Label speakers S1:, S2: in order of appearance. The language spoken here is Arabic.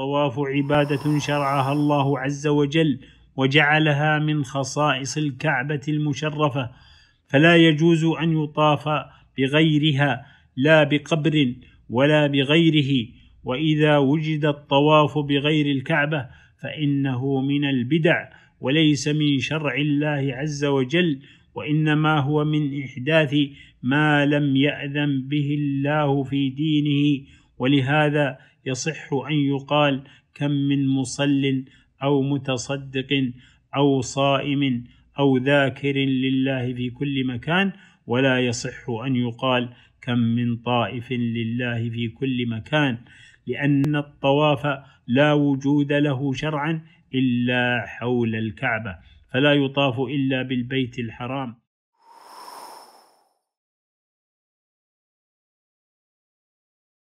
S1: الطواف عبادة شرعها الله عز وجل وجعلها من خصائص الكعبة المشرفة فلا يجوز أن يطاف بغيرها لا بقبر ولا بغيره وإذا وجد الطواف بغير الكعبة فإنه من البدع وليس من شرع الله عز وجل وانما هو من احداث ما لم ياذن به الله في دينه ولهذا يصح أن يقال كم من مصل أو متصدق أو صائم أو ذاكر لله في كل مكان ولا يصح أن يقال كم من طائف لله في كل مكان لأن الطواف لا وجود له شرعا إلا حول الكعبة فلا يطاف إلا بالبيت الحرام